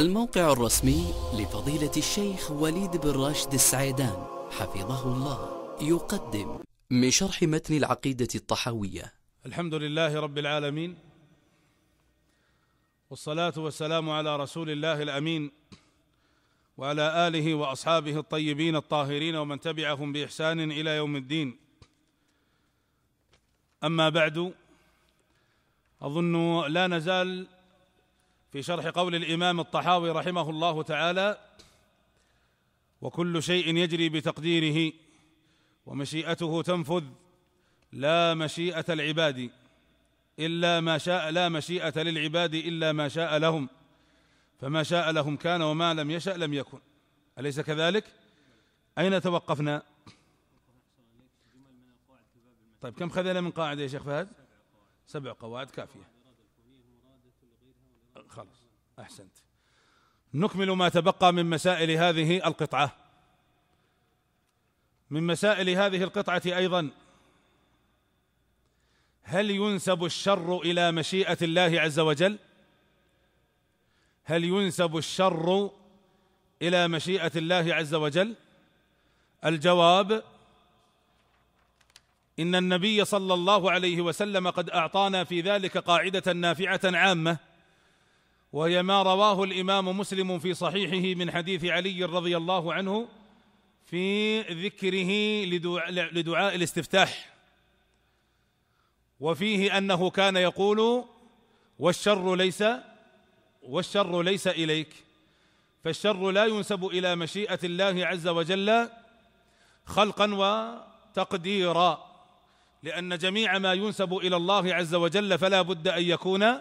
الموقع الرسمي لفضيلة الشيخ وليد بن راشد السعيدان حفظه الله يقدم من شرح متن العقيدة الطحاوية الحمد لله رب العالمين والصلاة والسلام على رسول الله الأمين وعلى آله وأصحابه الطيبين الطاهرين ومن تبعهم بإحسان إلى يوم الدين أما بعد أظن لا نزال في شرح قول الامام الطحاوي رحمه الله تعالى وكل شيء يجري بتقديره ومشيئته تنفذ لا مشيئه العباد الا ما شاء لا مشيئه للعباد الا ما شاء لهم فما شاء لهم كان وما لم يشا لم يكن اليس كذلك اين توقفنا طيب كم خذنا من قاعده يا شيخ فهد سبع قواعد كافيه احسنت نكمل ما تبقى من مسائل هذه القطعه من مسائل هذه القطعه ايضا هل ينسب الشر الى مشيئه الله عز وجل هل ينسب الشر الى مشيئه الله عز وجل الجواب ان النبي صلى الله عليه وسلم قد اعطانا في ذلك قاعده نافعه عامه وهي ما رواه الامام مسلم في صحيحه من حديث علي رضي الله عنه في ذكره لدعاء الاستفتاح وفيه انه كان يقول والشر ليس والشر ليس اليك فالشر لا ينسب الى مشيئه الله عز وجل خلقا وتقديرا لان جميع ما ينسب الى الله عز وجل فلا بد ان يكون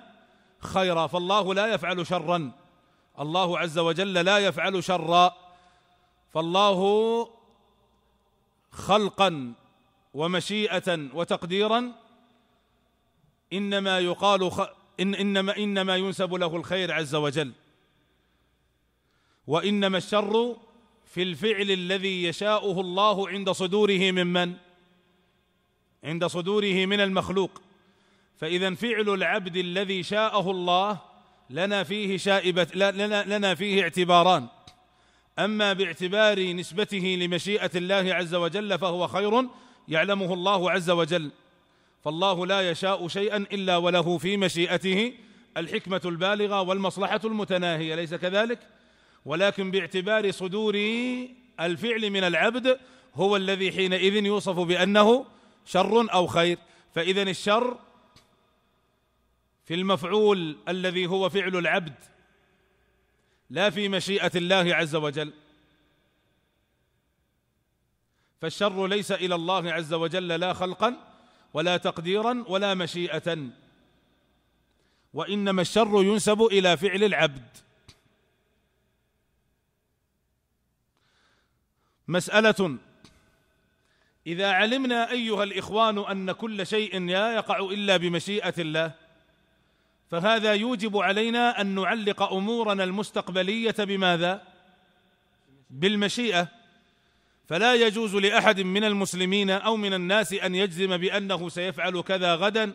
خيرا فالله لا يفعل شرا الله عز وجل لا يفعل شرا فالله خلقا ومشيئة وتقديرا إنما يقال خ... إن إنما إنما ينسب له الخير عز وجل وإنما الشر في الفعل الذي يشاؤه الله عند صدوره ممن عند صدوره من المخلوق فإذا فعل العبد الذي شاءه الله لنا فيه شائبة لنا لنا فيه اعتباران أما باعتبار نسبته لمشيئة الله عز وجل فهو خير يعلمه الله عز وجل فالله لا يشاء شيئا إلا وله في مشيئته الحكمة البالغة والمصلحة المتناهية ليس كذلك ولكن باعتبار صدور الفعل من العبد هو الذي حينئذ يوصف بأنه شر أو خير فإذا الشر في المفعول الذي هو فعل العبد لا في مشيئه الله عز وجل فالشر ليس الى الله عز وجل لا خلقا ولا تقديرا ولا مشيئه وانما الشر ينسب الى فعل العبد مساله اذا علمنا ايها الاخوان ان كل شيء لا يقع الا بمشيئه الله فهذا يوجب علينا ان نعلق امورنا المستقبليه بماذا بالمشيئه فلا يجوز لاحد من المسلمين او من الناس ان يجزم بانه سيفعل كذا غدا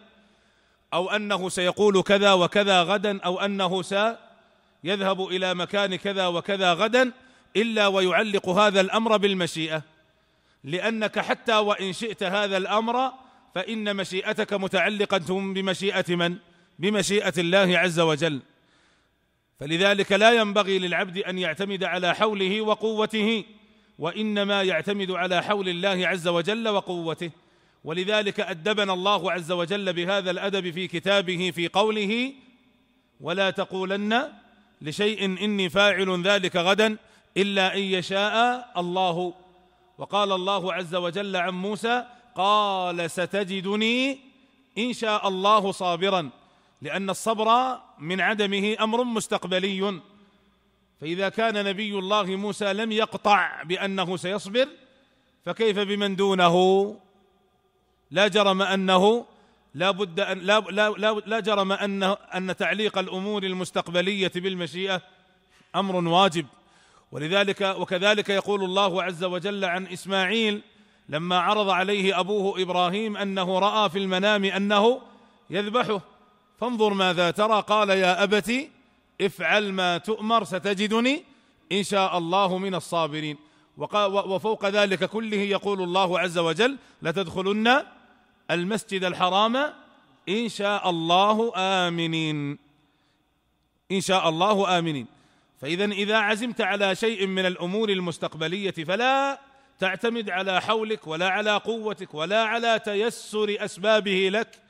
او انه سيقول كذا وكذا غدا او انه سيذهب الى مكان كذا وكذا غدا الا ويعلق هذا الامر بالمشيئه لانك حتى وان شئت هذا الامر فان مشيئتك متعلقه بمشيئه من بمشيئه الله عز وجل فلذلك لا ينبغي للعبد ان يعتمد على حوله وقوته وانما يعتمد على حول الله عز وجل وقوته ولذلك ادبنا الله عز وجل بهذا الادب في كتابه في قوله ولا تقولن لشيء اني فاعل ذلك غدا الا ان يشاء الله وقال الله عز وجل عن موسى قال ستجدني ان شاء الله صابرا لأن الصبر من عدمه أمر مستقبلي فإذا كان نبي الله موسى لم يقطع بأنه سيصبر فكيف بمن دونه لا جرم أنه لا بد أن لا لا لا, لا جرم أن أن تعليق الأمور المستقبلية بالمشيئة أمر واجب ولذلك وكذلك يقول الله عز وجل عن إسماعيل لما عرض عليه أبوه إبراهيم أنه رأى في المنام أنه يذبحه فانظر ماذا ترى قال يا أبت افعل ما تؤمر ستجدني إن شاء الله من الصابرين وفوق ذلك كله يقول الله عز وجل لتدخلن المسجد الحرام إن شاء الله آمنين إن شاء الله آمنين فإذا إذا عزمت على شيء من الأمور المستقبلية فلا تعتمد على حولك ولا على قوتك ولا على تيسر أسبابه لك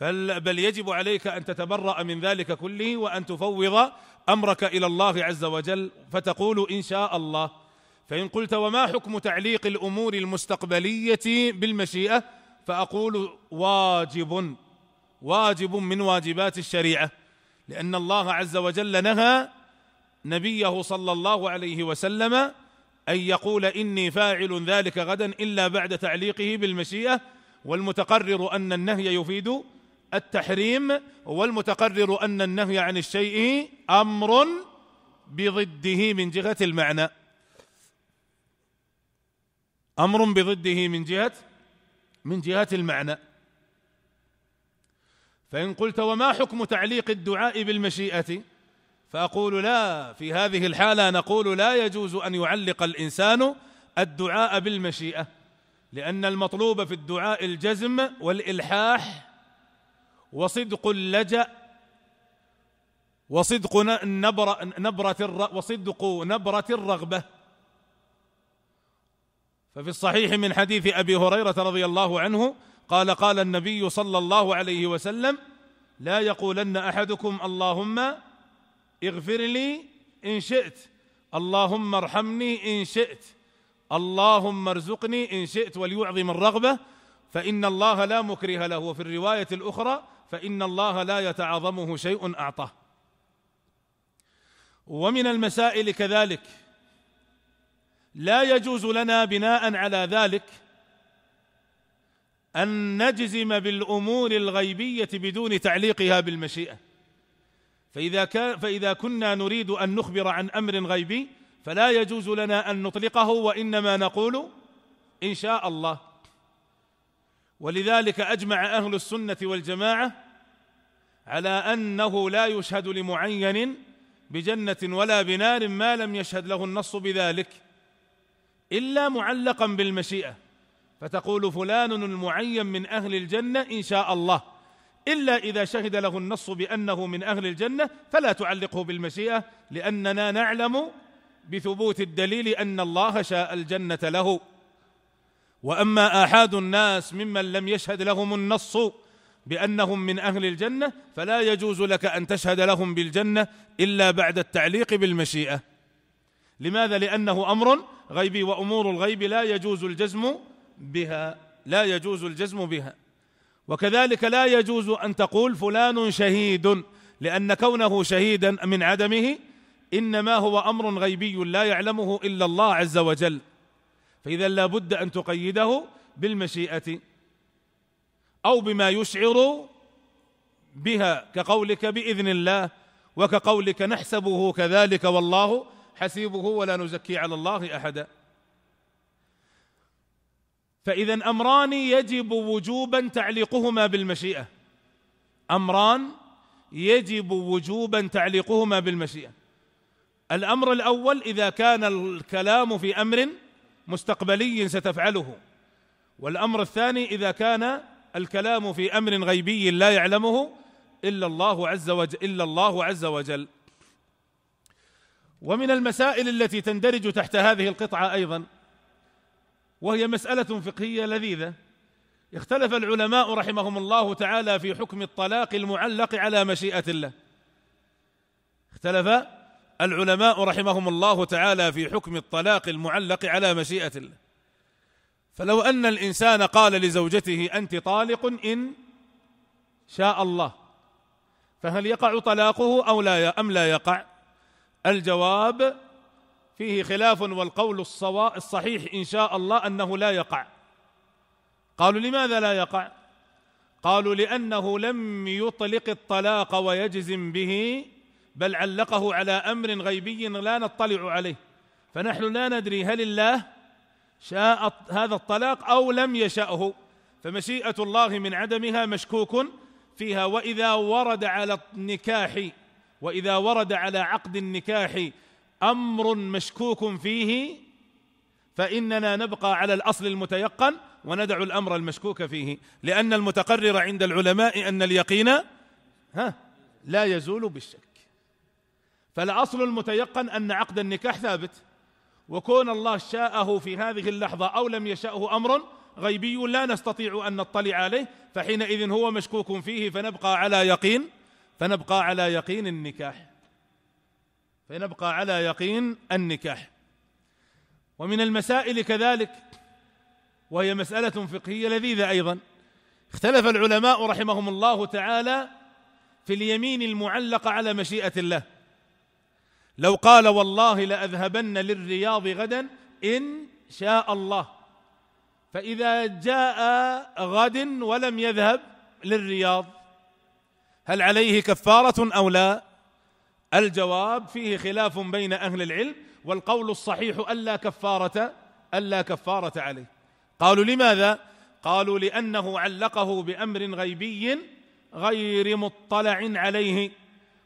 بل يجب عليك ان تتبرأ من ذلك كله وان تفوض امرك الى الله عز وجل فتقول ان شاء الله فان قلت وما حكم تعليق الامور المستقبليه بالمشيئه فاقول واجب واجب من واجبات الشريعه لان الله عز وجل نهى نبيه صلى الله عليه وسلم ان يقول اني فاعل ذلك غدا الا بعد تعليقه بالمشيئه والمتقرر ان النهي يفيد التحريم والمتقرر ان النهي عن الشيء امر بضده من جهه المعنى امر بضده من جهه من جهه المعنى فان قلت وما حكم تعليق الدعاء بالمشيئه فاقول لا في هذه الحاله نقول لا يجوز ان يعلق الانسان الدعاء بالمشيئه لان المطلوب في الدعاء الجزم والالحاح وصدق اللجأ وصدق نبرة, نبرة وصدق نبرة الرغبة ففي الصحيح من حديث أبي هريرة رضي الله عنه قال قال النبي صلى الله عليه وسلم لا يقولن أحدكم اللهم اغفر لي إن شئت اللهم ارحمني إن شئت اللهم ارزقني إن شئت وليعظم الرغبة فإن الله لا مكره له وفي الرواية الأخرى فإن الله لا يتعاظمه شيء أعطاه ومن المسائل كذلك لا يجوز لنا بناء على ذلك أن نجزم بالأمور الغيبية بدون تعليقها بالمشيئة فإذا, كان فإذا كنا نريد أن نخبر عن أمر غيبي فلا يجوز لنا أن نطلقه وإنما نقول إن شاء الله ولذلك اجمع اهل السنه والجماعه على انه لا يشهد لمعين بجنه ولا بنار ما لم يشهد له النص بذلك الا معلقا بالمشيئه فتقول فلان المعين من اهل الجنه ان شاء الله الا اذا شهد له النص بانه من اهل الجنه فلا تعلقه بالمشيئه لاننا نعلم بثبوت الدليل ان الله شاء الجنه له واما احاد الناس ممن لم يشهد لهم النص بانهم من اهل الجنه فلا يجوز لك ان تشهد لهم بالجنه الا بعد التعليق بالمشيئه لماذا لانه امر غيبي وامور الغيب لا يجوز الجزم بها لا يجوز الجزم بها وكذلك لا يجوز ان تقول فلان شهيد لان كونه شهيدا من عدمه انما هو امر غيبي لا يعلمه الا الله عز وجل فإذا لابد أن تقيده بالمشيئة أو بما يشعر بها كقولك بإذن الله وكقولك نحسبه كذلك والله حسيبه ولا نزكي على الله أحدا فإذا أمران يجب وجوبا تعليقهما بالمشيئة أمران يجب وجوبا تعليقهما بالمشيئة الأمر الأول إذا كان الكلام في أمر مستقبلي ستفعله والامر الثاني اذا كان الكلام في امر غيبي لا يعلمه الا الله عز وجل الا الله عز وجل ومن المسائل التي تندرج تحت هذه القطعه ايضا وهي مساله فقهيه لذيذه اختلف العلماء رحمهم الله تعالى في حكم الطلاق المعلق على مشيئه الله اختلف العلماء رحمهم الله تعالى في حكم الطلاق المعلق على مشيئة الله فلو أن الإنسان قال لزوجته أنت طالق إن شاء الله فهل يقع طلاقه أو لا أم لا يقع الجواب فيه خلاف والقول الصحيح إن شاء الله أنه لا يقع قالوا لماذا لا يقع قالوا لأنه لم يطلق الطلاق ويجزم به بل علقه على امر غيبي لا نطلع عليه فنحن لا ندري هل الله شاء هذا الطلاق او لم يشأه فمشيئه الله من عدمها مشكوك فيها واذا ورد على النكاح واذا ورد على عقد النكاح امر مشكوك فيه فاننا نبقى على الاصل المتيقن وندع الامر المشكوك فيه لان المتقرر عند العلماء ان اليقين ها لا يزول بالشك فالأصل المتيقن أن عقد النكاح ثابت وكون الله شاءه في هذه اللحظة أو لم يشأه أمر غيبي لا نستطيع أن نطلع عليه فحينئذ هو مشكوك فيه فنبقى على يقين فنبقى على يقين النكاح فنبقى على يقين النكاح ومن المسائل كذلك وهي مسألة فقهية لذيذة أيضا اختلف العلماء رحمهم الله تعالى في اليمين المعلقة على مشيئة الله لو قال والله لاذهبن للرياض غدا ان شاء الله فاذا جاء غد ولم يذهب للرياض هل عليه كفاره او لا الجواب فيه خلاف بين اهل العلم والقول الصحيح الا كفاره الا كفاره عليه قالوا لماذا قالوا لانه علقه بامر غيبي غير مطلع عليه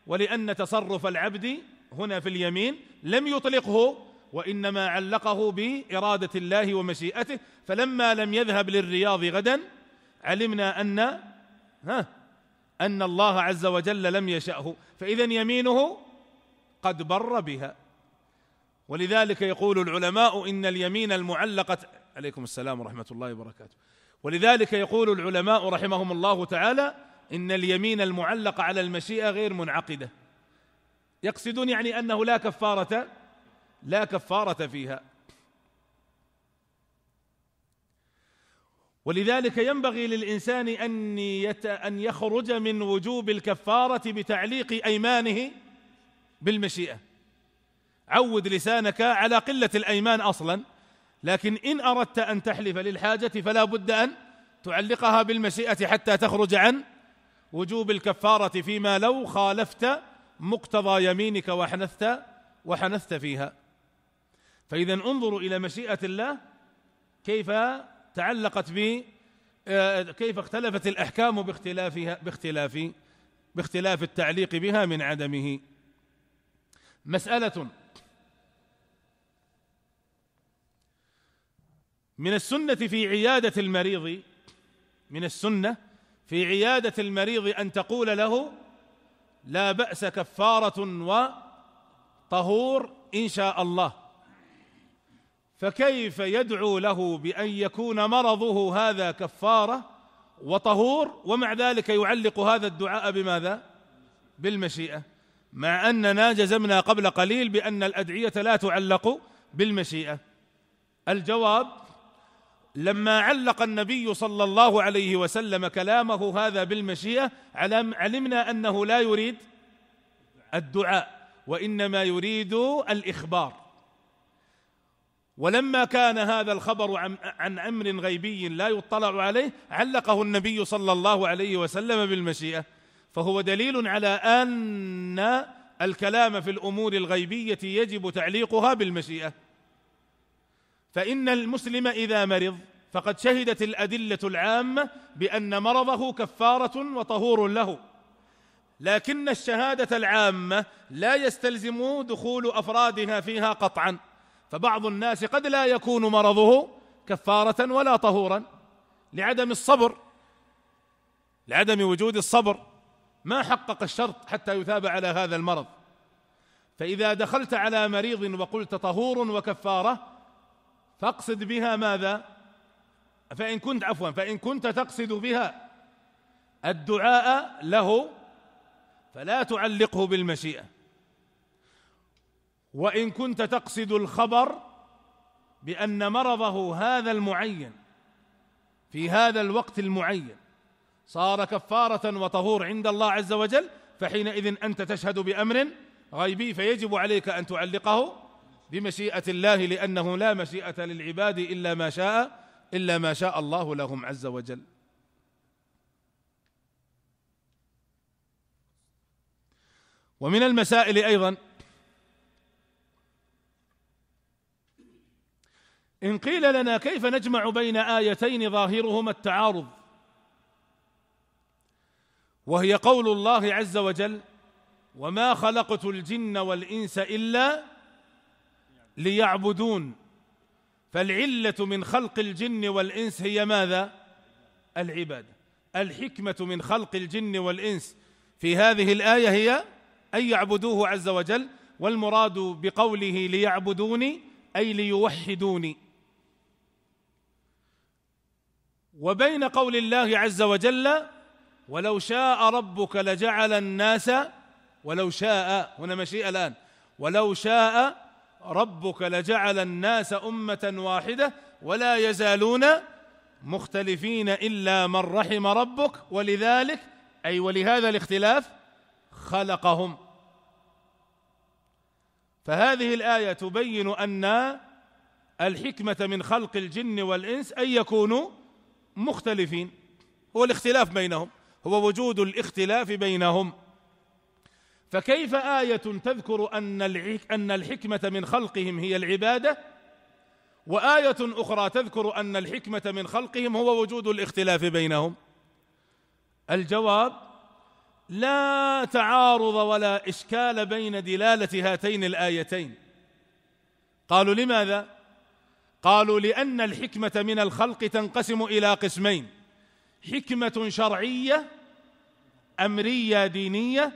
ولان تصرف العبد هنا في اليمين لم يطلقه وانما علقه باراده الله ومشيئته فلما لم يذهب للرياض غدا علمنا ان ها ان الله عز وجل لم يشاه فاذا يمينه قد بر بها ولذلك يقول العلماء ان اليمين المعلقه عليكم السلام ورحمه الله وبركاته ولذلك يقول العلماء رحمهم الله تعالى ان اليمين المعلقه على المشيئه غير منعقده يقصدون يعني انه لا كفاره لا كفاره فيها ولذلك ينبغي للانسان ان يت ان يخرج من وجوب الكفاره بتعليق ايمانه بالمشيئه عود لسانك على قله الايمان اصلا لكن ان اردت ان تحلف للحاجه فلا بد ان تعلقها بالمشيئه حتى تخرج عن وجوب الكفاره فيما لو خالفت مقتضى يمينك وحنثت وحنثت فيها فإذا انظروا إلى مشيئة الله كيف تعلقت ب آه، كيف اختلفت الأحكام باختلافها باختلاف باختلاف التعليق بها من عدمه مسألة من السنة في عيادة المريض من السنة في عيادة المريض أن تقول له لا باس كفاره وطهور ان شاء الله فكيف يدعو له بان يكون مرضه هذا كفاره وطهور ومع ذلك يعلق هذا الدعاء بماذا بالمشيئه مع اننا جزمنا قبل قليل بان الادعيه لا تعلق بالمشيئه الجواب لما علق النبي صلى الله عليه وسلم كلامه هذا بالمشيئه علمنا انه لا يريد الدعاء وانما يريد الاخبار ولما كان هذا الخبر عن, عن امر غيبي لا يطلع عليه علقه النبي صلى الله عليه وسلم بالمشيئه فهو دليل على ان الكلام في الامور الغيبيه يجب تعليقها بالمشيئه فإن المسلم إذا مرض فقد شهدت الأدلة العامة بأن مرضه كفارة وطهور له لكن الشهادة العامة لا يستلزم دخول أفرادها فيها قطعا فبعض الناس قد لا يكون مرضه كفارة ولا طهورا لعدم الصبر لعدم وجود الصبر ما حقق الشرط حتى يثاب على هذا المرض فإذا دخلت على مريض وقلت طهور وكفارة فاقصد بها ماذا فإن كنت عفوا فإن كنت تقصد بها الدعاء له فلا تعلقه بالمشيئة وإن كنت تقصد الخبر بأن مرضه هذا المعين في هذا الوقت المعين صار كفارة وطهور عند الله عز وجل فحينئذ أنت تشهد بأمر غيبي فيجب عليك أن تعلقه بمشيئة الله لأنه لا مشيئة للعباد إلا ما شاء إلا ما شاء الله لهم عز وجل ومن المسائل أيضا إن قيل لنا كيف نجمع بين آيتين ظاهرهما التعارض وهي قول الله عز وجل وما خلقت الجن والإنس إلا ليعبدون فالعله من خلق الجن والانس هي ماذا العباده الحكمه من خلق الجن والانس في هذه الايه هي ان يعبدوه عز وجل والمراد بقوله ليعبدوني اي ليوحدوني وبين قول الله عز وجل ولو شاء ربك لجعل الناس ولو شاء هنا مشيئه الان ولو شاء ربك لجعل الناس امه واحده ولا يزالون مختلفين الا من رحم ربك ولذلك اي ولهذا الاختلاف خلقهم فهذه الايه تبين ان الحكمه من خلق الجن والانس ان يكونوا مختلفين هو الاختلاف بينهم هو وجود الاختلاف بينهم فكيف آية تذكر أن أن الحكمة من خلقهم هي العبادة وآية أخرى تذكر أن الحكمة من خلقهم هو وجود الاختلاف بينهم الجواب لا تعارض ولا إشكال بين دلالة هاتين الآيتين قالوا لماذا؟ قالوا لأن الحكمة من الخلق تنقسم إلى قسمين حكمة شرعية أمرية دينية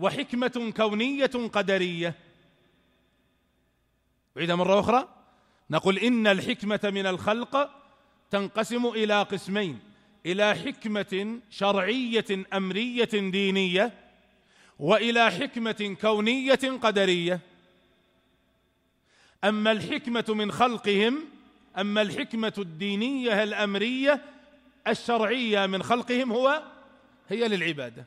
وحكمة كونية قدرية أعيد مرة أخرى نقول إن الحكمة من الخلق تنقسم إلى قسمين إلى حكمة شرعية أمرية دينية وإلى حكمة كونية قدرية أما الحكمة من خلقهم أما الحكمة الدينية الأمرية الشرعية من خلقهم هو هي للعباده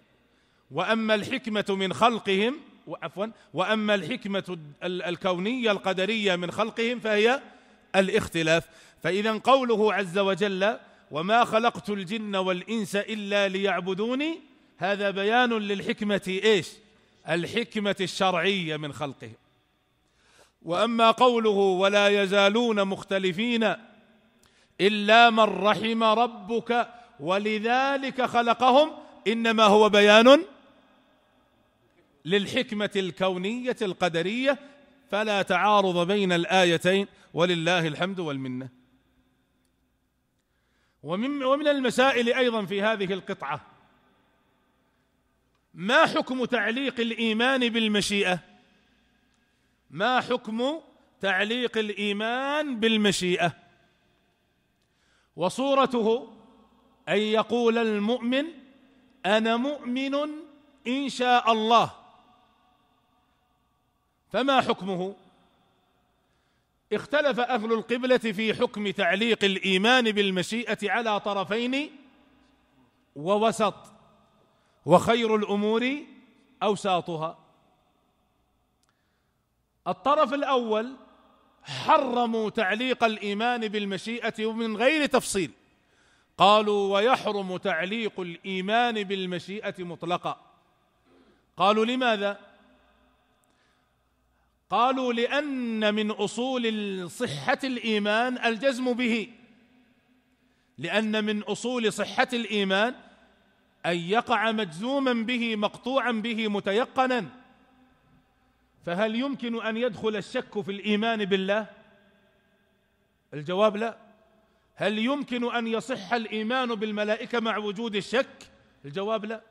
واما الحكمه من خلقهم عفوا واما الحكمه الكونيه القدريه من خلقهم فهي الاختلاف فاذا قوله عز وجل وما خلقت الجن والانس الا ليعبدوني هذا بيان للحكمه ايش الحكمه الشرعيه من خلقهم واما قوله ولا يزالون مختلفين الا من رحم ربك ولذلك خلقهم انما هو بيان للحكمه الكونيه القدريه فلا تعارض بين الايتين ولله الحمد والمنه ومن ومن المسائل ايضا في هذه القطعه ما حكم تعليق الايمان بالمشيئه ما حكم تعليق الايمان بالمشيئه وصورته ان يقول المؤمن انا مؤمن ان شاء الله فما حكمه اختلف اهل القبله في حكم تعليق الايمان بالمشيئه على طرفين ووسط وخير الامور اوساطها الطرف الاول حرموا تعليق الايمان بالمشيئه ومن غير تفصيل قالوا ويحرم تعليق الايمان بالمشيئه مطلقا قالوا لماذا قالوا لان من اصول صحه الايمان الجزم به لان من اصول صحه الايمان ان يقع مجزوما به مقطوعا به متيقنا فهل يمكن ان يدخل الشك في الايمان بالله الجواب لا هل يمكن ان يصح الايمان بالملائكه مع وجود الشك الجواب لا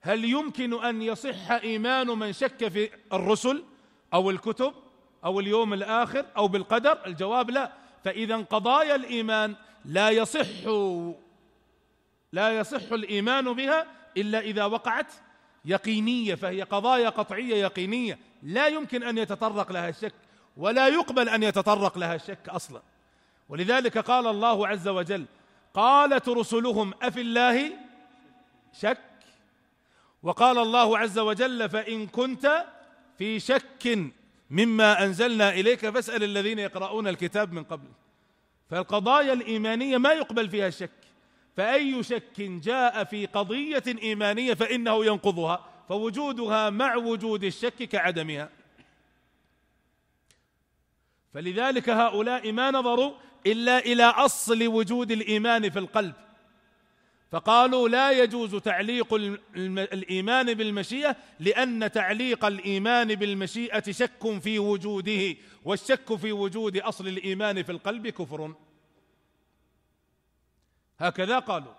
هل يمكن ان يصح ايمان من شك في الرسل او الكتب او اليوم الاخر او بالقدر الجواب لا فاذا قضايا الايمان لا يصح لا يصح الايمان بها الا اذا وقعت يقينيه فهي قضايا قطعيه يقينيه لا يمكن ان يتطرق لها الشك ولا يقبل ان يتطرق لها الشك اصلا ولذلك قال الله عز وجل قالت رسلهم افي الله شك وقال الله عز وجل فان كنت في شك مما انزلنا اليك فاسال الذين يقرؤون الكتاب من قبل فالقضايا الايمانيه ما يقبل فيها الشك فاي شك جاء في قضيه ايمانيه فانه ينقضها فوجودها مع وجود الشك كعدمها فلذلك هؤلاء ما نظروا الا الى اصل وجود الايمان في القلب فقالوا لا يجوز تعليق الايمان بالمشيئه لان تعليق الايمان بالمشيئه شك في وجوده والشك في وجود اصل الايمان في القلب كفر هكذا قالوا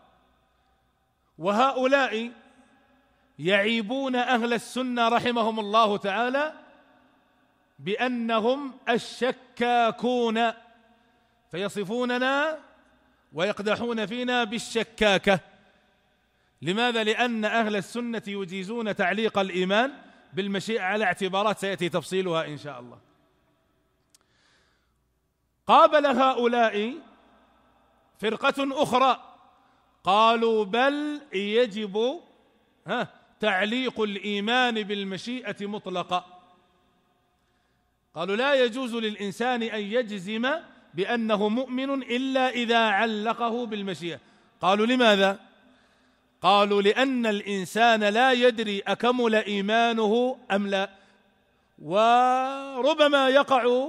وهؤلاء يعيبون اهل السنه رحمهم الله تعالى بانهم الشكاكون فيصفوننا ويقدحون فينا بالشكاكه لماذا لان اهل السنه يجيزون تعليق الايمان بالمشيئه على اعتبارات سياتي تفصيلها ان شاء الله قابل هؤلاء فرقه اخرى قالوا بل يجب ها تعليق الايمان بالمشيئه مطلقا قالوا لا يجوز للانسان ان يجزم بأنه مؤمن إلا إذا علقه بالمشيئة قالوا لماذا؟ قالوا لأن الإنسان لا يدري أكمل إيمانه أم لا وربما يقع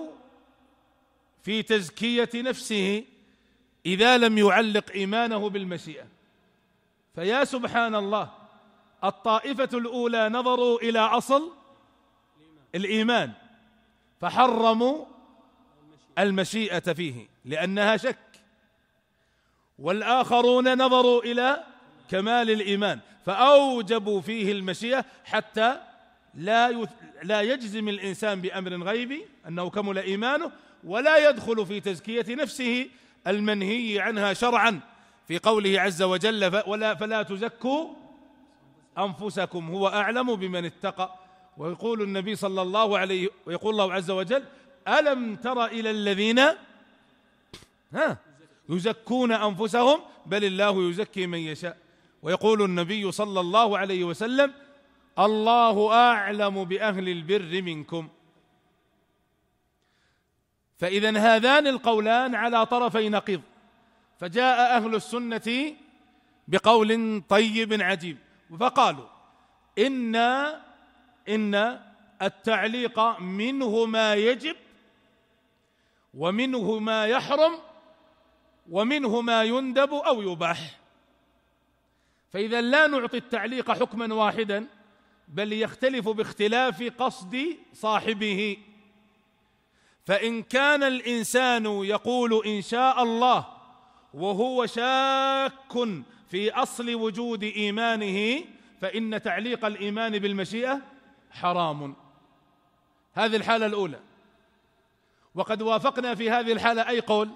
في تزكية نفسه إذا لم يعلق إيمانه بالمشيئة فيا سبحان الله الطائفة الأولى نظروا إلى أصل الإيمان فحرموا المشيئه فيه لانها شك والاخرون نظروا الى كمال الايمان فاوجبوا فيه المشيئه حتى لا لا يجزم الانسان بامر غيبي انه كمل ايمانه ولا يدخل في تزكيه نفسه المنهي عنها شرعا في قوله عز وجل ولا فلا تزكوا انفسكم هو اعلم بمن اتقى ويقول النبي صلى الله عليه ويقول الله عز وجل ألم تر إلى الذين ها يزكون أنفسهم بل الله يزكي من يشاء ويقول النبي صلى الله عليه وسلم الله أعلم بأهل البر منكم فإذا هذان القولان على طرفي نقيض فجاء أهل السنة بقول طيب عجيب فقالوا إن إن التعليق منه ما يجب ومنه ما يحرم ومنه ما يندب او يباح فاذا لا نعطي التعليق حكما واحدا بل يختلف باختلاف قصد صاحبه فان كان الانسان يقول ان شاء الله وهو شاك في اصل وجود ايمانه فان تعليق الايمان بالمشيئه حرام هذه الحاله الاولى وقد وافقنا في هذه الحالة أي قول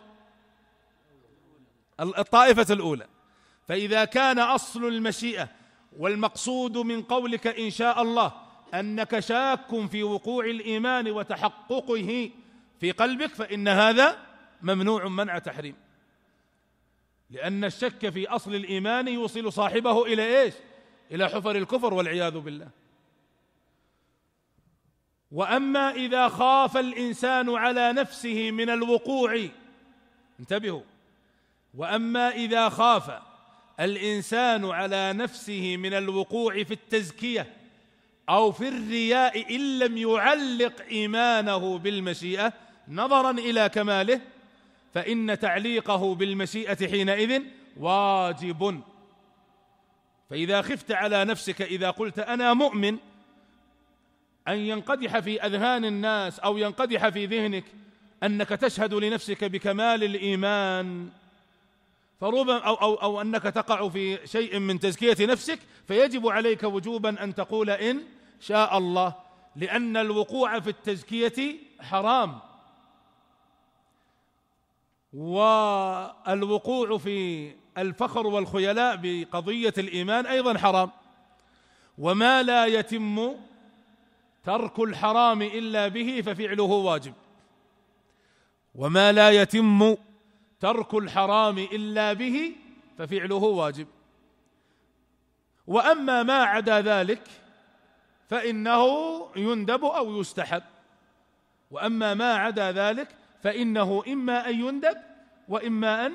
الطائفة الأولى فإذا كان أصل المشيئة والمقصود من قولك إن شاء الله أنك شاك في وقوع الإيمان وتحققه في قلبك فإن هذا ممنوع منع تحريم لأن الشك في أصل الإيمان يوصل صاحبه إلى إيش إلى حفر الكفر والعياذ بالله واما اذا خاف الانسان على نفسه من الوقوع انتبهوا واما اذا خاف الانسان على نفسه من الوقوع في التزكيه او في الرياء ان لم يعلق ايمانه بالمشيئه نظرا الى كماله فان تعليقه بالمشيئه حينئذ واجب فاذا خفت على نفسك اذا قلت انا مؤمن أن ينقدح في أذهان الناس أو ينقدح في ذهنك أنك تشهد لنفسك بكمال الإيمان فربما أو, أو, أو أنك تقع في شيء من تزكية نفسك فيجب عليك وجوبا أن تقول إن شاء الله لأن الوقوع في التزكية حرام والوقوع في الفخر والخيلاء بقضية الإيمان أيضا حرام وما لا يتم ترك الحرام الا به ففعله واجب وما لا يتم ترك الحرام الا به ففعله واجب واما ما عدا ذلك فانه يندب او يستحب واما ما عدا ذلك فانه اما ان يندب واما ان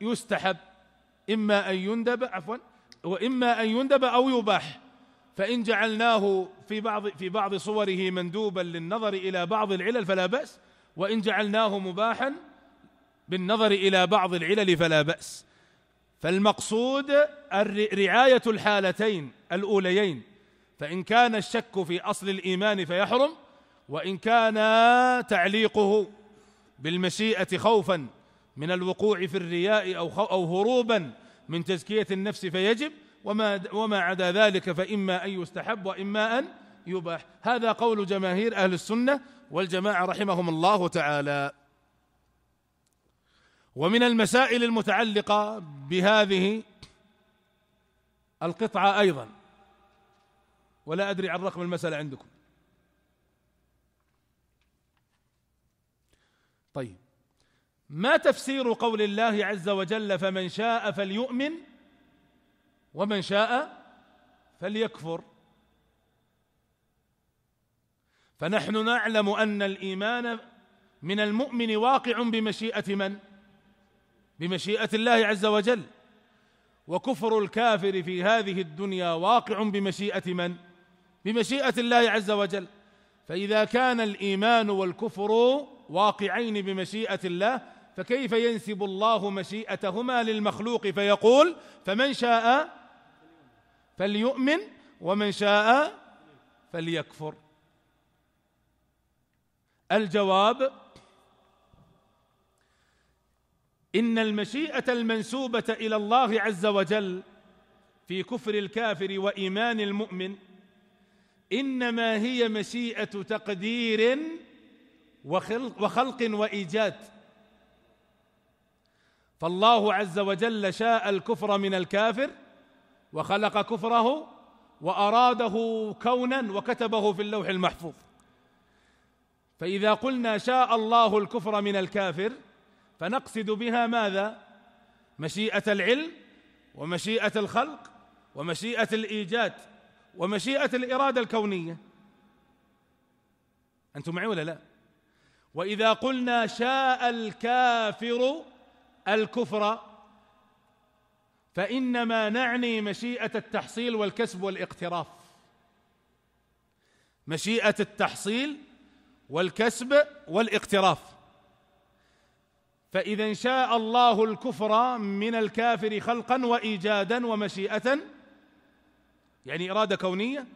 يستحب اما ان يندب عفوا واما ان يندب او يباح فإن جعلناه في بعض في بعض صوره مندوبا للنظر إلى بعض العلل فلا بأس وإن جعلناه مباحا بالنظر إلى بعض العلل فلا بأس فالمقصود رعاية الحالتين الأوليين فإن كان الشك في أصل الإيمان فيحرم وإن كان تعليقه بالمشيئة خوفا من الوقوع في الرياء أو أو هروبا من تزكية النفس فيجب وما وما عدا ذلك فإما أن يستحب وإما أن يباح هذا قول جماهير أهل السنة والجماعة رحمهم الله تعالى ومن المسائل المتعلقة بهذه القطعة أيضا ولا أدري عن رقم المسألة عندكم طيب ما تفسير قول الله عز وجل فمن شاء فليؤمن ومن شاء فليكفر فنحن نعلم ان الايمان من المؤمن واقع بمشيئه من بمشيئه الله عز وجل وكفر الكافر في هذه الدنيا واقع بمشيئه من بمشيئه الله عز وجل فاذا كان الايمان والكفر واقعين بمشيئه الله فكيف ينسب الله مشيئتهما للمخلوق فيقول فمن شاء فليؤمن ومن شاء فليكفر الجواب ان المشيئه المنسوبه الى الله عز وجل في كفر الكافر وايمان المؤمن انما هي مشيئه تقدير وخلق, وخلق وايجاد فالله عز وجل شاء الكفر من الكافر وخلق كفره واراده كونا وكتبه في اللوح المحفوظ فاذا قلنا شاء الله الكفر من الكافر فنقصد بها ماذا مشيئه العلم ومشيئه الخلق ومشيئه الايجاد ومشيئه الاراده الكونيه انتم معي ولا لا واذا قلنا شاء الكافر الكفر فانما نعني مشيئه التحصيل والكسب والاقتراف مشيئه التحصيل والكسب والاقتراف فاذا شاء الله الكفر من الكافر خلقا وايجادا ومشيئه يعني اراده كونيه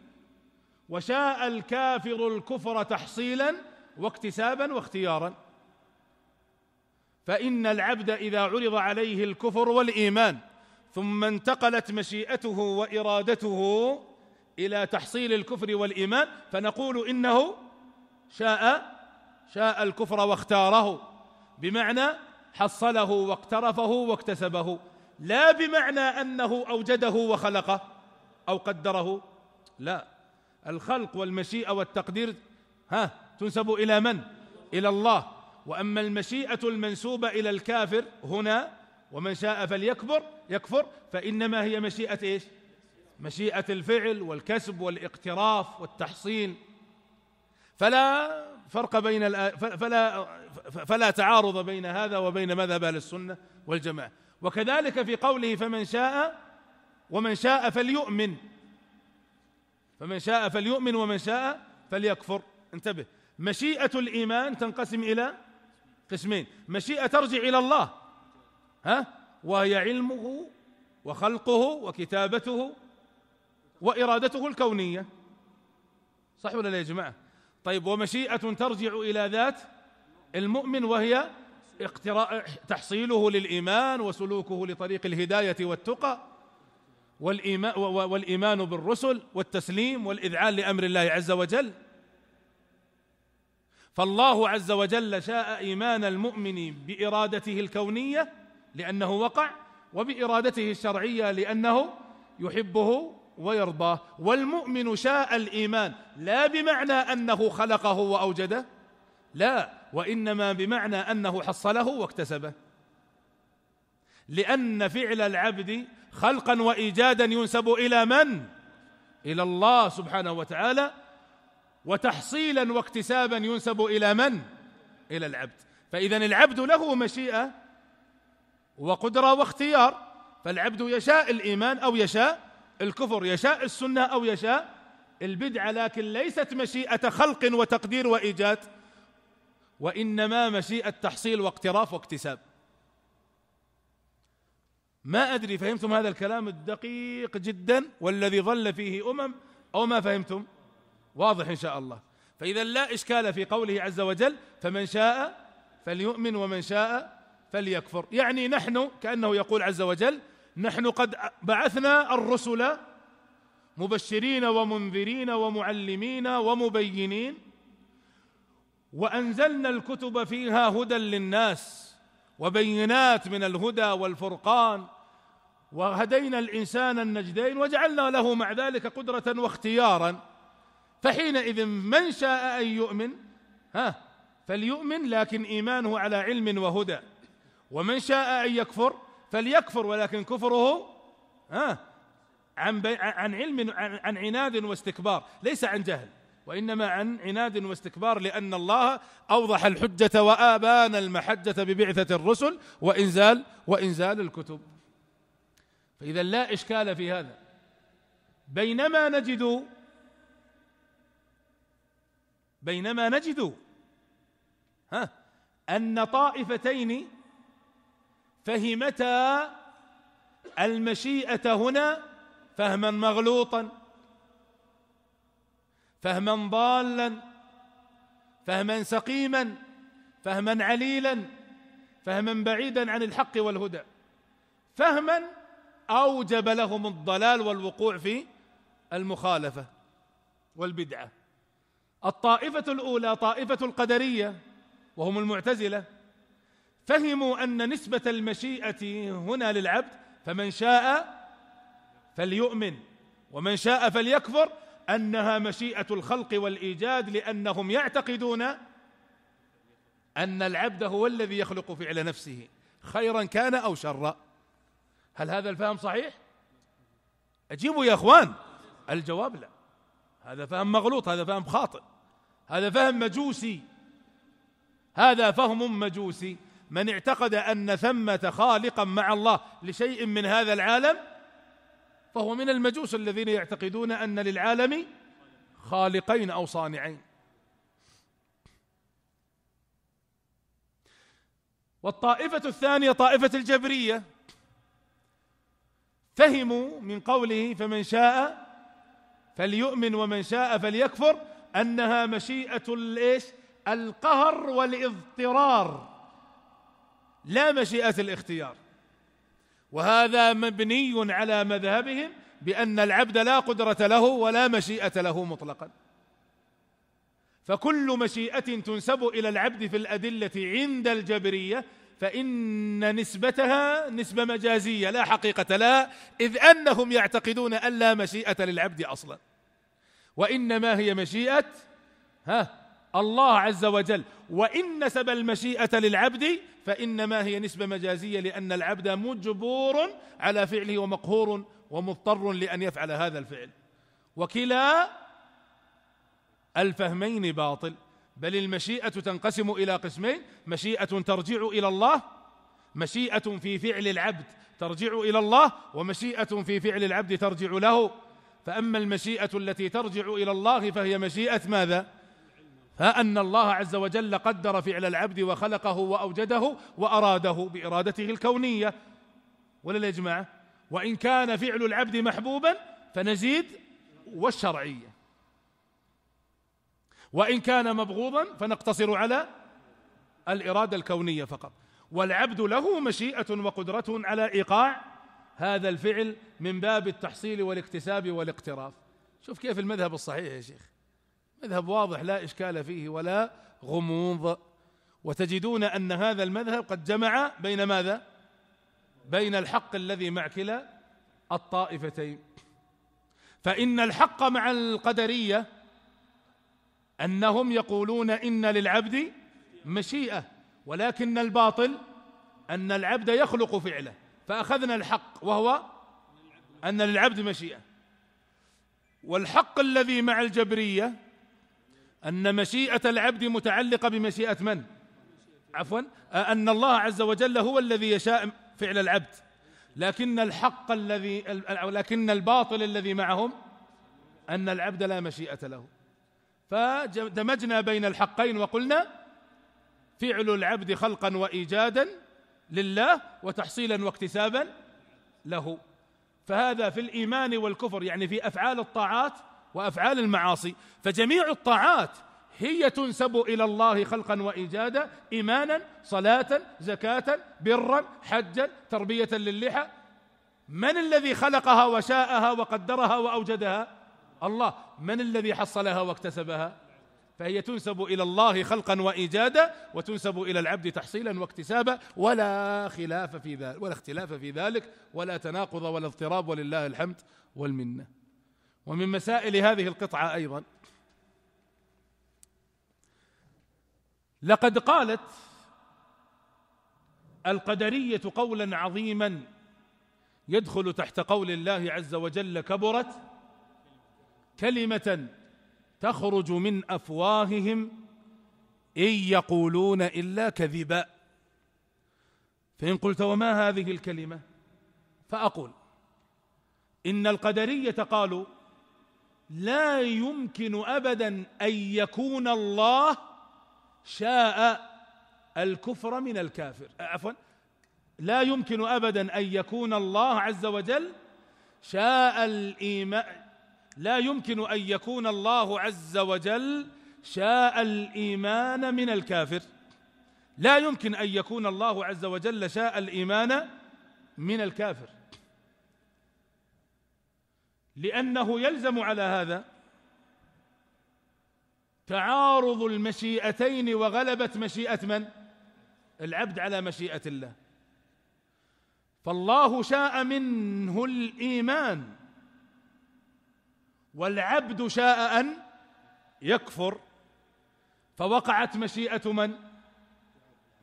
وشاء الكافر الكفر تحصيلا واكتسابا واختيارا فان العبد اذا عرض عليه الكفر والايمان ثم انتقلت مشيئته وارادته الى تحصيل الكفر والايمان فنقول انه شاء شاء الكفر واختاره بمعنى حصله واقترفه واكتسبه لا بمعنى انه اوجده وخلقه او قدره لا الخلق والمشيئه والتقدير ها تنسب الى من الى الله واما المشيئه المنسوبه الى الكافر هنا ومن شاء فليكبر يكفر فإنما هي مشيئة إيش مشيئة الفعل والكسب والاقتراف والتحصين فلا فرق بين فلا فلا تعارض بين هذا وبين مذهب اهل السنه والجماعه وكذلك في قوله فمن شاء ومن شاء فليؤمن فمن شاء فليؤمن ومن شاء فليكفر انتبه مشيئه الايمان تنقسم الى قسمين مشيئه ترجع الى الله ها وهي علمه وخلقه وكتابته وارادته الكونيه صح ولا لا يا جماعه طيب ومشيئه ترجع الى ذات المؤمن وهي تحصيله للايمان وسلوكه لطريق الهدايه والتقى والإيمان, والإيمان بالرسل والتسليم والإذعان لأمر الله عز وجل فالله عز وجل شاء إيمان المؤمن بإرادته الكونية لأنه وقع وبإرادته الشرعية لأنه يحبه ويرضاه والمؤمن شاء الإيمان لا بمعنى أنه خلقه وأوجده لا وإنما بمعنى أنه حصله واكتسبه لأن فعل العبد خلقا وإيجادا ينسب إلى من؟ إلى الله سبحانه وتعالى وتحصيلا واكتسابا ينسب إلى من؟ إلى العبد فإذا العبد له مشيئة وقدرة واختيار فالعبد يشاء الإيمان أو يشاء الكفر يشاء السنة أو يشاء البدعة لكن ليست مشيئة خلق وتقدير وإيجاد وإنما مشيئة تحصيل واقتراف واكتساب ما أدري فهمتم هذا الكلام الدقيق جدا والذي ظل فيه أمم أو ما فهمتم واضح إن شاء الله فإذا لا إشكال في قوله عز وجل فمن شاء فليؤمن ومن شاء فليكفر يعني نحن كانه يقول عز وجل نحن قد بعثنا الرسل مبشرين ومنذرين ومعلمين ومبينين وانزلنا الكتب فيها هدى للناس وبينات من الهدى والفرقان وهدينا الانسان النجدين وجعلنا له مع ذلك قدره واختيارا فحينئذ من شاء ان يؤمن ها فليؤمن لكن ايمانه على علم وهدى ومن شاء أن يكفر فليكفر ولكن كفره ها عن عن علم عن عناد واستكبار ليس عن جهل وانما عن عناد واستكبار لان الله اوضح الحجه وابان المحجه ببعثه الرسل وانزال وانزال الكتب فاذا لا اشكال في هذا بينما نجد بينما نجد ها ان طائفتين فهمتا المشيئة هنا فهما مغلوطا فهما ضالا فهما سقيما فهما عليلا فهما بعيدا عن الحق والهدى فهما اوجب لهم الضلال والوقوع في المخالفه والبدعه الطائفه الاولى طائفه القدريه وهم المعتزله فهموا ان نسبه المشيئه هنا للعبد فمن شاء فليؤمن ومن شاء فليكفر انها مشيئه الخلق والايجاد لانهم يعتقدون ان العبد هو الذي يخلق فعل نفسه خيرا كان او شرا هل هذا الفهم صحيح اجيبوا يا اخوان الجواب لا هذا فهم مغلوط هذا فهم خاطئ هذا فهم مجوسي هذا فهم مجوسي من اعتقد ان ثمه خالقا مع الله لشيء من هذا العالم فهو من المجوس الذين يعتقدون ان للعالم خالقين او صانعين والطائفه الثانيه طائفه الجبريه فهموا من قوله فمن شاء فليؤمن ومن شاء فليكفر انها مشيئه الايش القهر والاضطرار لا مشيئة الاختيار وهذا مبني على مذهبهم بأن العبد لا قدرة له ولا مشيئة له مطلقا فكل مشيئة تنسب إلى العبد في الأدلة عند الجبرية فإن نسبتها نسبة مجازية لا حقيقة لا إذ أنهم يعتقدون أن لا مشيئة للعبد أصلا وإنما هي مشيئة ها الله عز وجل وان نسب المشيئه للعبد فانما هي نسبه مجازيه لان العبد مجبور على فعله ومقهور ومضطر لان يفعل هذا الفعل وكلا الفهمين باطل بل المشيئه تنقسم الى قسمين مشيئه ترجع الى الله مشيئه في فعل العبد ترجع الى الله ومشيئه في فعل العبد ترجع له فاما المشيئه التي ترجع الى الله فهي مشيئه ماذا ها أن الله عز وجل قدر فعل العبد وخلقه وأوجده وأراده بإرادته الكونية ولا يا جماعة وإن كان فعل العبد محبوبا فنزيد والشرعية وإن كان مبغوضا فنقتصر على الإرادة الكونية فقط والعبد له مشيئة وقدرة على إيقاع هذا الفعل من باب التحصيل والاكتساب والاقتراف شوف كيف المذهب الصحيح يا شيخ مذهب واضح لا إشكال فيه ولا غموض وتجدون أن هذا المذهب قد جمع بين ماذا بين الحق الذي مع كلا الطائفتين فإن الحق مع القدرية أنهم يقولون إن للعبد مشيئة ولكن الباطل أن العبد يخلق فعله فأخذنا الحق وهو أن للعبد مشيئة والحق الذي مع الجبرية أن مشيئة العبد متعلقة بمشيئة من عفوا آه، أن الله عز وجل هو الذي يشاء فعل العبد لكن الحق الذي لكن الباطل الذي معهم أن العبد لا مشيئة له فدمجنا بين الحقين وقلنا فعل العبد خلقا وإيجادا لله وتحصيلا واكتسابا له فهذا في الإيمان والكفر يعني في أفعال الطاعات وافعال المعاصي فجميع الطاعات هي تنسب الى الله خلقا وايجادا ايمانا صلاه زكاه برا حجا تربيه للحى من الذي خلقها وشاءها وقدرها واوجدها الله من الذي حصلها واكتسبها فهي تنسب الى الله خلقا وايجادا وتنسب الى العبد تحصيلا واكتسابا ولا خلاف في ذلك ولا اختلاف في ذلك ولا تناقض ولا اضطراب ولله الحمد والمنه ومن مسائل هذه القطعة أيضا لقد قالت القدرية قولا عظيما يدخل تحت قول الله عز وجل كبرت كلمة تخرج من أفواههم إن يقولون إلا كذبا فإن قلت وما هذه الكلمة فأقول إن القدرية قالوا لا يمكن ابدا ان يكون الله شاء الكفر من الكافر أه، عفوا لا يمكن ابدا ان يكون الله عز وجل شاء الايمان لا يمكن ان يكون الله عز وجل شاء الايمان من الكافر لا يمكن ان يكون الله عز وجل شاء الايمان من الكافر لانه يلزم على هذا تعارض المشيئتين وغلبت مشيئه من العبد على مشيئه الله فالله شاء منه الايمان والعبد شاء ان يكفر فوقعت مشيئه من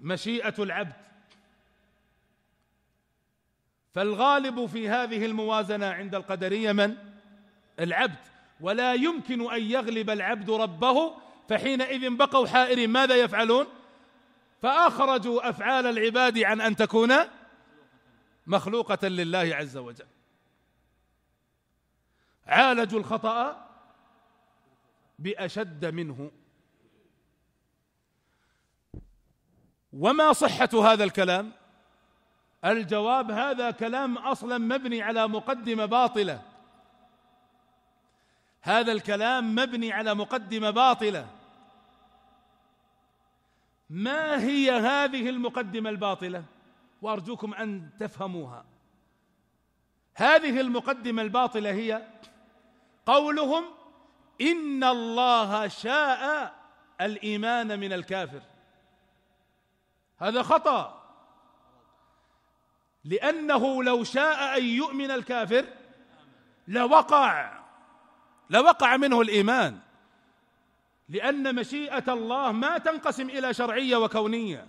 مشيئه العبد فالغالب في هذه الموازنه عند القدريه من العبد ولا يمكن أن يغلب العبد ربه فحينئذ بقوا حائرين ماذا يفعلون فأخرجوا أفعال العباد عن أن تكون مخلوقة لله عز وجل عالجوا الخطأ بأشد منه وما صحة هذا الكلام الجواب هذا كلام أصلا مبني على مقدمة باطلة هذا الكلام مبني على مقدمه باطله ما هي هذه المقدمه الباطله وارجوكم ان تفهموها هذه المقدمه الباطله هي قولهم ان الله شاء الايمان من الكافر هذا خطا لانه لو شاء ان يؤمن الكافر لوقع لوقع منه الايمان لان مشيئه الله ما تنقسم الى شرعيه وكونيه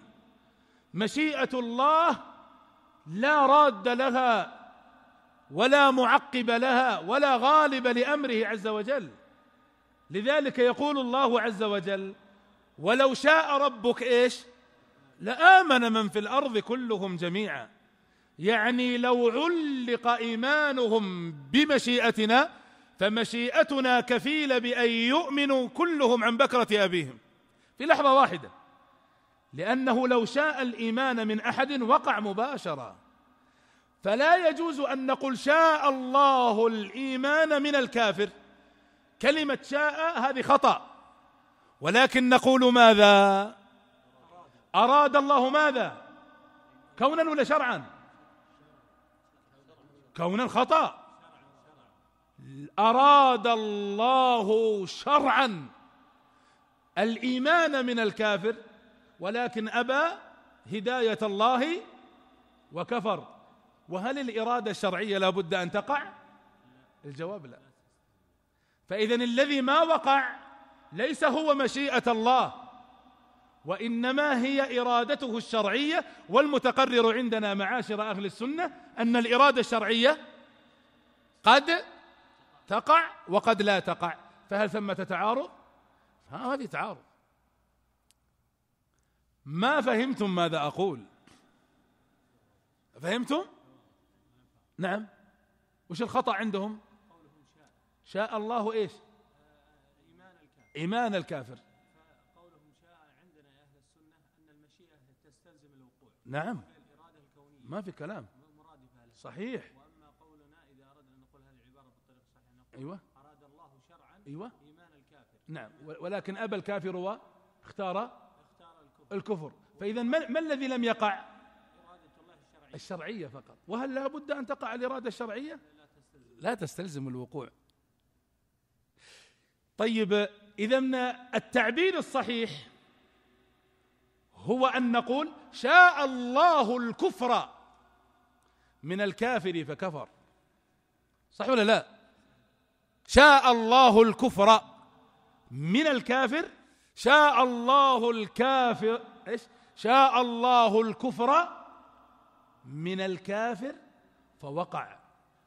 مشيئه الله لا راد لها ولا معقب لها ولا غالب لامره عز وجل لذلك يقول الله عز وجل ولو شاء ربك ايش لامن من في الارض كلهم جميعا يعني لو علق ايمانهم بمشيئتنا فمشيئتنا كفيلة بأن يؤمنوا كلهم عن بكرة أبيهم في لحظة واحدة لأنه لو شاء الإيمان من أحد وقع مباشرة فلا يجوز أن نقول شاء الله الإيمان من الكافر كلمة شاء هذه خطأ ولكن نقول ماذا أراد الله ماذا كونا ولا شرعا كونا خطأ اراد الله شرعا الايمان من الكافر ولكن ابى هدايه الله وكفر وهل الاراده الشرعيه لا بد ان تقع الجواب لا فاذا الذي ما وقع ليس هو مشيئه الله وانما هي ارادته الشرعيه والمتقرر عندنا معاشر اهل السنه ان الاراده الشرعيه قد تقع وقد لا تقع فهل ثمة تعارض؟ ها هذه تعارض ما فهمتم ماذا أقول فهمتم؟ نعم وش الخطأ عندهم؟ شاء الله ايش؟ إيمان الكافر إيمان الكافر شاء عندنا يا أهل السنة أن المشيئة تستلزم الوقوع نعم الإرادة الكونية ما في كلام صحيح أيوة أراد الله شرعا أيوة إيمان الكافر نعم ولكن أبى الكافر و اختار الكفر, الكفر. فإذا ما الذي لم يقع إرادة الله الشرعية الشرعية فقط وهل لا بد أن تقع الإرادة الشرعية لا تستلزم الوقوع طيب إذا التعبير الصحيح هو أن نقول شاء الله الكفر من الكافر فكفر صح ولا لا شاء الله الكفر من الكافر شاء الله الكافر ايش شاء الله الكفر من الكافر فوقع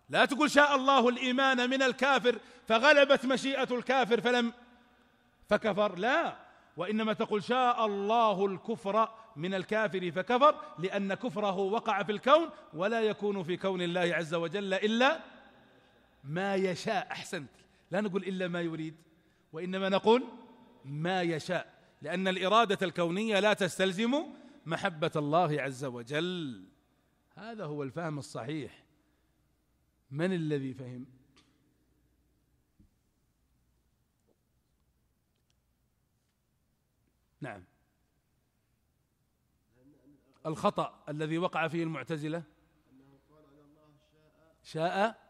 لا تقول شاء الله الايمان من الكافر فغلبت مشيئه الكافر فلم فكفر لا وانما تقول شاء الله الكفر من الكافر فكفر لان كفره وقع في الكون ولا يكون في كون الله عز وجل الا ما يشاء أحسنت لا نقول إلا ما يريد وإنما نقول ما يشاء لأن الإرادة الكونية لا تستلزم محبة الله عز وجل هذا هو الفهم الصحيح من الذي فهم نعم الخطأ الذي وقع فيه المعتزلة شاء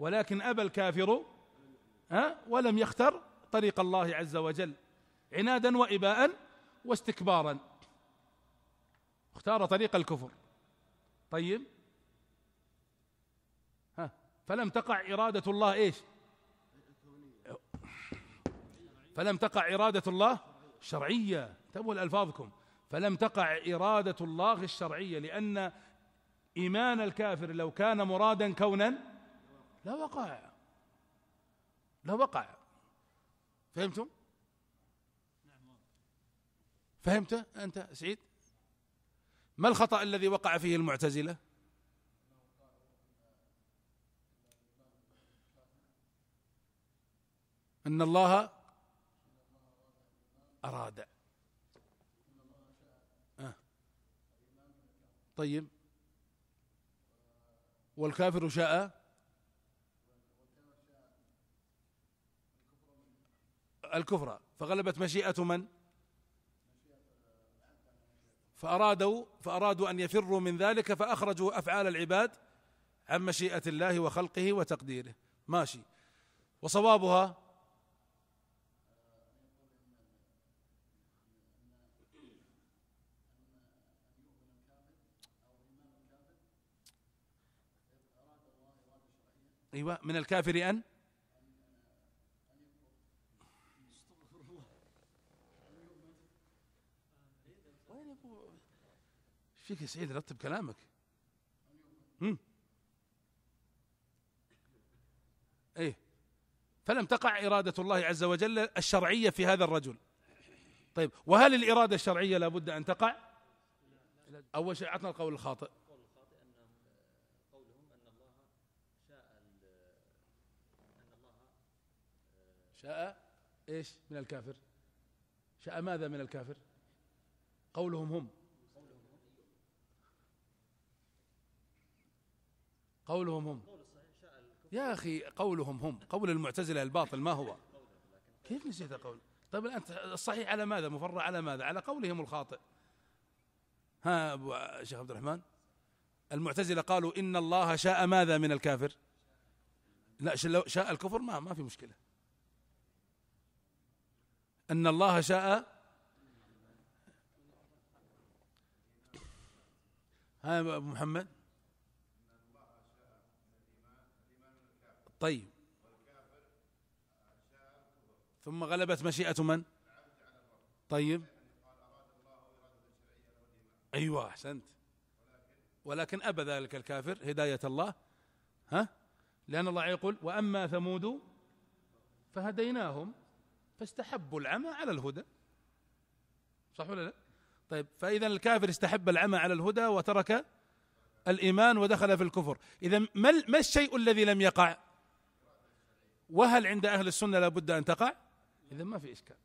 ولكن أبى الكافر ها ولم يختر طريق الله عز وجل عنادا وإباء واستكبارا اختار طريق الكفر طيب ها فلم تقع إرادة الله إيش فلم تقع إرادة الله شرعية تبوا ألفاظكم فلم تقع إرادة الله الشرعية لأن إيمان الكافر لو كان مرادا كونا لا وقع لا وقع فهمتم فهمت أنت سعيد ما الخطأ الذي وقع فيه المعتزلة أن الله أراد آه. طيب والكافر شاء الكفر فغلبت مشيئة من فأرادوا فأرادوا أن يفروا من ذلك فأخرجوا أفعال العباد عن مشيئة الله وخلقه وتقديره ماشي وصوابها أيوة من الكافر أن فيك يا سعيد رتب كلامك هم؟ ايه فلم تقع إرادة الله عز وجل الشرعية في هذا الرجل طيب وهل الإرادة الشرعية لابد أن تقع أول شيء أعطنا القول الخاطئ شاء ايش من الكافر شاء ماذا من الكافر قولهم هم قولهم هم يا أخي قولهم هم قول المعتزلة الباطل ما هو كيف نسيت قول طيب أنت الصحيح على ماذا مفرع على ماذا على قولهم الخاطئ ها أبو شيخ عبد الرحمن المعتزلة قالوا إن الله شاء ماذا من الكافر لا شاء الكفر ما ما في مشكلة أن الله شاء ها أبو محمد طيب ثم غلبت مشيئة من طيب أيوة أحسنت ولكن أبى ذلك الكافر هداية الله ها لأن الله يقول وأما ثمود فهديناهم فاستحبوا العمى على الهدى صح ولا لا طيب فإذا الكافر استحب العمى على الهدى وترك الإيمان ودخل في الكفر إذا ما الشيء الذي لم يقع وهل عند أهل السنة لابد أن تقع إذا ما في إشكال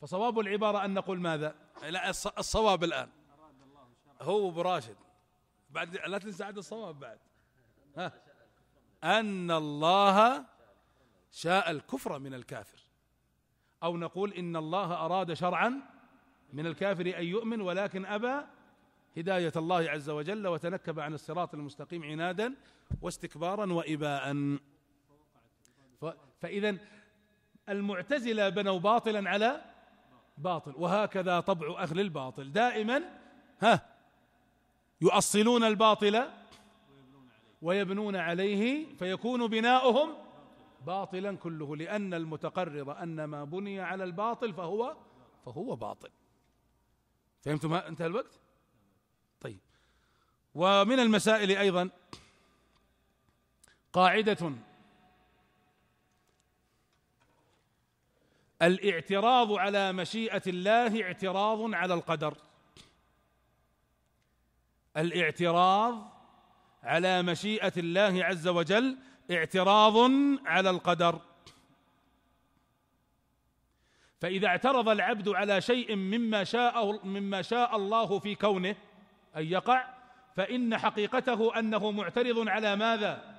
فصواب العبارة أن نقول ماذا لا الصواب الآن هو أبو راشد بعد لا تنسى عاد الصواب بعد ها أن الله شاء الكفر من الكافر أو نقول إن الله أراد شرعا من الكافر أن يؤمن ولكن أبى هداية الله عز وجل وتنكب عن الصراط المستقيم عنادا واستكبارا وإباءً فإذا المعتزلة بنوا باطلا على باطل وهكذا طبع أهل الباطل دائما ها يؤصلون الباطل ويبنون عليه فيكون بناؤهم باطلا كله لأن المتقرر أن ما بني على الباطل فهو فهو باطل فهمتم انتهى الوقت طيب ومن المسائل أيضا قاعدة الاعتراض على مشيئه الله اعتراض على القدر الاعتراض على مشيئه الله عز وجل اعتراض على القدر فاذا اعترض العبد على شيء مما شاء مما شاء الله في كونه ان يقع فان حقيقته انه معترض على ماذا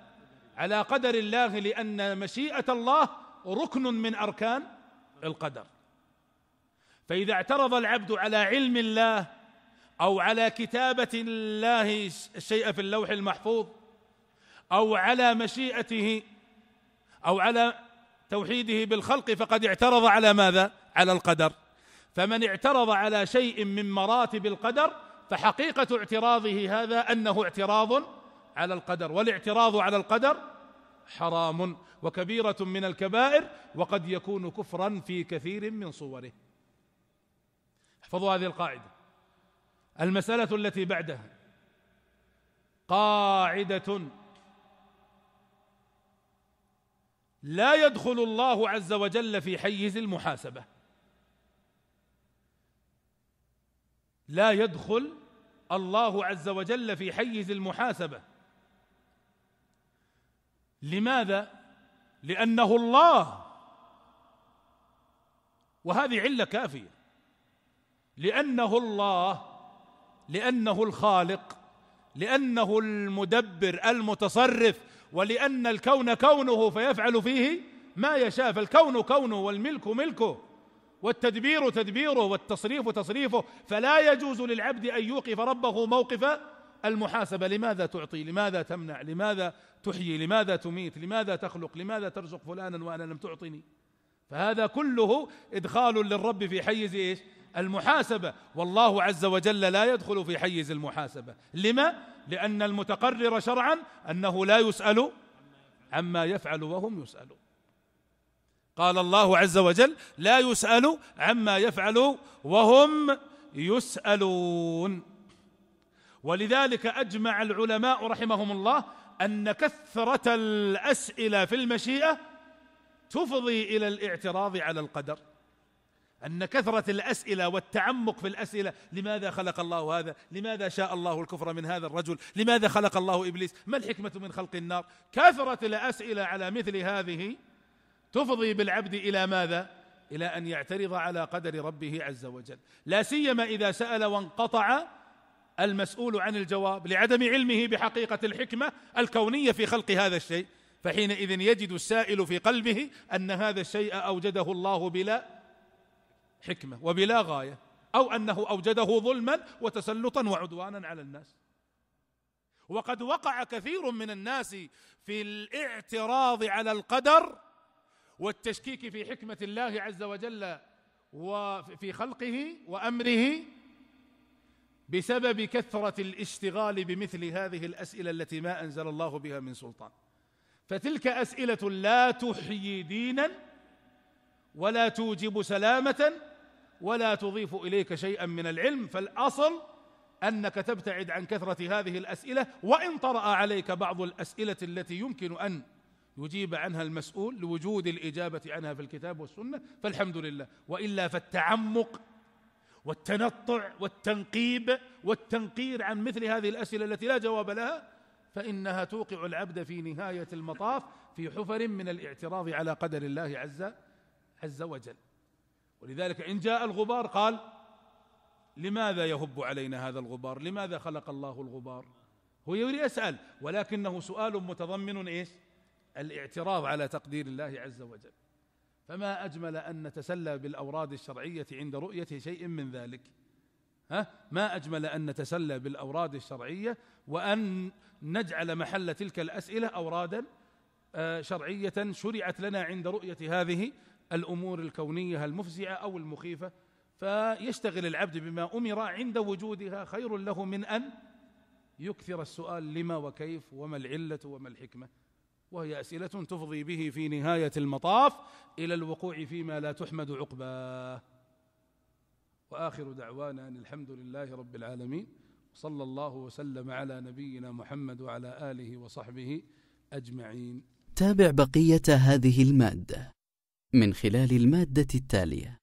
على قدر الله لان مشيئه الله ركن من اركان القدر فاذا اعترض العبد على علم الله او على كتابه الله الشيء في اللوح المحفوظ او على مشيئته او على توحيده بالخلق فقد اعترض على ماذا على القدر فمن اعترض على شيء من مراتب القدر فحقيقه اعتراضه هذا انه اعتراض على القدر والاعتراض على القدر حرام وكبيره من الكبائر وقد يكون كفرا في كثير من صوره احفظوا هذه القاعده المساله التي بعدها قاعده لا يدخل الله عز وجل في حيز المحاسبه لا يدخل الله عز وجل في حيز المحاسبه لماذا لانه الله وهذه عله كافيه لانه الله لانه الخالق لانه المدبر المتصرف ولان الكون كونه فيفعل فيه ما يشاء فالكون كونه والملك ملكه والتدبير تدبيره والتصريف تصريفه فلا يجوز للعبد ان يوقف ربه موقف المحاسبه لماذا تعطي لماذا تمنع لماذا تحيي لماذا تميت لماذا تخلق لماذا ترزق فلانا وانا لم تعطني فهذا كله ادخال للرب في حيز ايش المحاسبه والله عز وجل لا يدخل في حيز المحاسبه لما لان المتقرر شرعا انه لا يسال عما يفعل وهم يسالون قال الله عز وجل لا يسال عما يفعل وهم يسالون ولذلك اجمع العلماء رحمهم الله ان كثره الاسئله في المشيئه تفضي الى الاعتراض على القدر ان كثره الاسئله والتعمق في الاسئله لماذا خلق الله هذا لماذا شاء الله الكفر من هذا الرجل لماذا خلق الله ابليس ما الحكمه من خلق النار كثره الاسئله على مثل هذه تفضي بالعبد الى ماذا الى ان يعترض على قدر ربه عز وجل لا سيما اذا سال وانقطع المسؤول عن الجواب لعدم علمه بحقيقه الحكمه الكونيه في خلق هذا الشيء فحينئذ يجد السائل في قلبه ان هذا الشيء اوجده الله بلا حكمه وبلا غايه او انه اوجده ظلما وتسلطا وعدوانا على الناس وقد وقع كثير من الناس في الاعتراض على القدر والتشكيك في حكمه الله عز وجل وفي خلقه وامره بسبب كثره الاشتغال بمثل هذه الاسئله التي ما انزل الله بها من سلطان فتلك اسئله لا تحيي دينا ولا توجب سلامه ولا تضيف اليك شيئا من العلم فالاصل انك تبتعد عن كثره هذه الاسئله وان طرا عليك بعض الاسئله التي يمكن ان يجيب عنها المسؤول لوجود الاجابه عنها في الكتاب والسنه فالحمد لله والا فالتعمق والتنطع والتنقيب والتنقير عن مثل هذه الاسئله التي لا جواب لها فانها توقع العبد في نهايه المطاف في حفر من الاعتراض على قدر الله عز عز وجل ولذلك ان جاء الغبار قال لماذا يهب علينا هذا الغبار لماذا خلق الله الغبار هو يريد يسال ولكنه سؤال متضمن ايش الاعتراض على تقدير الله عز وجل فما أجمل أن نتسلى بالأوراد الشرعية عند رؤية شيء من ذلك ها؟ ما أجمل أن نتسلى بالأوراد الشرعية وأن نجعل محل تلك الأسئلة أورادا آه، شرعية شرعت لنا عند رؤية هذه الأمور الكونية المفزعة أو المخيفة فيشتغل العبد بما أمر عند وجودها خير له من أن يكثر السؤال لما وكيف وما العلة وما الحكمة وهي أسئلة تفضي به في نهاية المطاف إلى الوقوع فيما لا تحمد عقباه وآخر دعوانا أن الحمد لله رب العالمين صلى الله وسلم على نبينا محمد وعلى آله وصحبه أجمعين تابع بقية هذه المادة من خلال المادة التالية